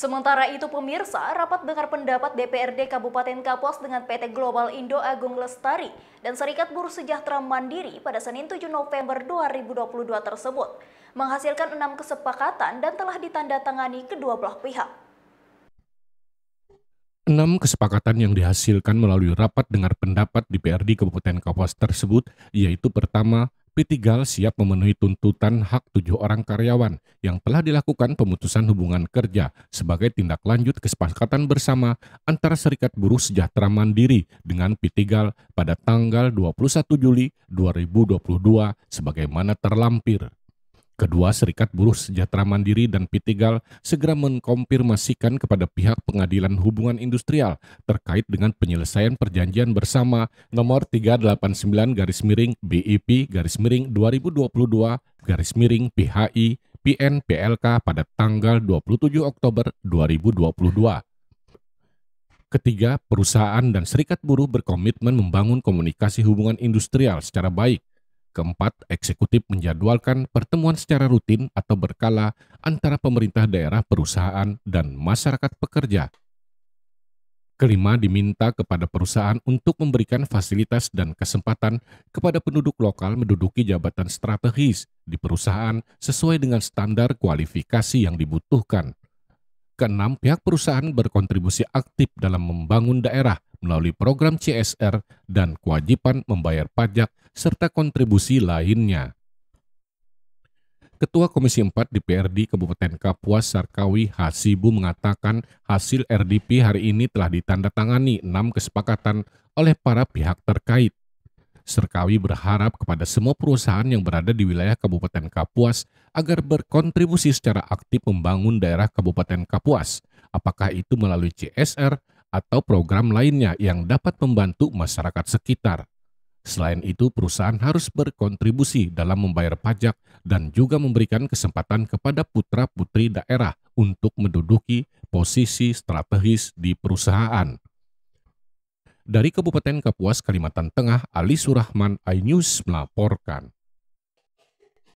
Sementara itu pemirsa, rapat dengar pendapat DPRD Kabupaten Kapuas dengan PT Global Indo Agung Lestari dan Serikat Buruh Sejahtera Mandiri pada Senin 7 November 2022 tersebut menghasilkan enam kesepakatan dan telah ditandatangani kedua belah pihak. Enam kesepakatan yang dihasilkan melalui rapat dengar pendapat DPRD Kabupaten Kapuas tersebut yaitu pertama, PT Gal siap memenuhi tuntutan hak tujuh orang karyawan yang telah dilakukan pemutusan hubungan kerja sebagai tindak lanjut kesepakatan bersama antara Serikat Buruh Sejahtera Mandiri dengan PT Gal pada tanggal 21 Juli 2022 sebagaimana terlampir. Kedua, Serikat Buruh Sejahtera Mandiri dan Pitigal segera mengkonfirmasikan kepada pihak Pengadilan Hubungan Industrial terkait dengan penyelesaian perjanjian bersama nomor 389 garis miring BIP garis miring 2022 garis miring PHI PN PLK pada tanggal 27 Oktober 2022. Ketiga, perusahaan dan serikat buruh berkomitmen membangun komunikasi hubungan industrial secara baik Keempat, eksekutif menjadwalkan pertemuan secara rutin atau berkala antara pemerintah daerah, perusahaan, dan masyarakat pekerja. Kelima, diminta kepada perusahaan untuk memberikan fasilitas dan kesempatan kepada penduduk lokal menduduki jabatan strategis di perusahaan sesuai dengan standar kualifikasi yang dibutuhkan. Keenam, pihak perusahaan berkontribusi aktif dalam membangun daerah melalui program CSR dan kewajiban membayar pajak serta kontribusi lainnya. Ketua Komisi 4 DPRD Kabupaten Kapuas Sarkawi Hasibu mengatakan hasil RDP hari ini telah ditandatangani enam kesepakatan oleh para pihak terkait. Sarkawi berharap kepada semua perusahaan yang berada di wilayah Kabupaten Kapuas agar berkontribusi secara aktif membangun daerah Kabupaten Kapuas, apakah itu melalui CSR atau program lainnya yang dapat membantu masyarakat sekitar. Selain itu, perusahaan harus berkontribusi dalam membayar pajak dan juga memberikan kesempatan kepada putra-putri daerah untuk menduduki posisi strategis di perusahaan. Dari Kabupaten Kapuas, Kalimantan Tengah, Ali Surahman iNews melaporkan.